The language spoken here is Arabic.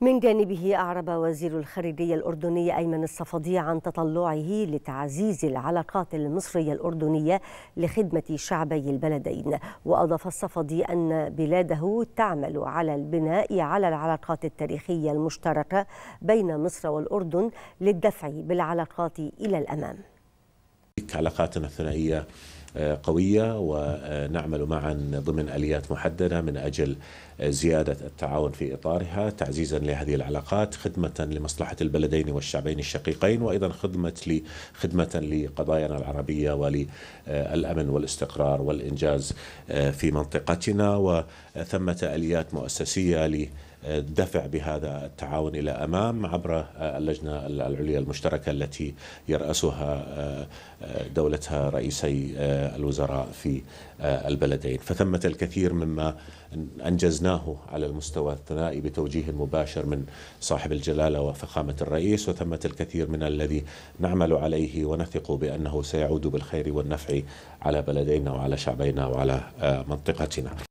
من جانبه أعرب وزير الخارجية الأردني أيمن الصفدي عن تطلعه لتعزيز العلاقات المصرية الأردنية لخدمة شعبي البلدين وأضاف الصفدي أن بلاده تعمل على البناء على العلاقات التاريخية المشتركة بين مصر والأردن للدفع بالعلاقات إلى الأمام علاقاتنا الثنائية قويه ونعمل معا ضمن اليات محدده من اجل زياده التعاون في اطارها تعزيزا لهذه العلاقات خدمه لمصلحه البلدين والشعبين الشقيقين وايضا خدمه خدمه لقضايانا العربيه وللامن والاستقرار والانجاز آه، في منطقتنا وثمه اليات مؤسسيه ل الدفع بهذا التعاون الى امام عبر اللجنه العليا المشتركه التي يراسها آه، آه، دولتها رئيسي الوزراء في آه، البلدين فثمة الكثير مما أنجزناه على المستوى الثنائي بتوجيه مباشر من صاحب الجلالة وفخامة الرئيس وثمة الكثير من الذي نعمل عليه ونثق بأنه سيعود بالخير والنفع على بلدينا وعلى شعبينا وعلى آه، منطقتنا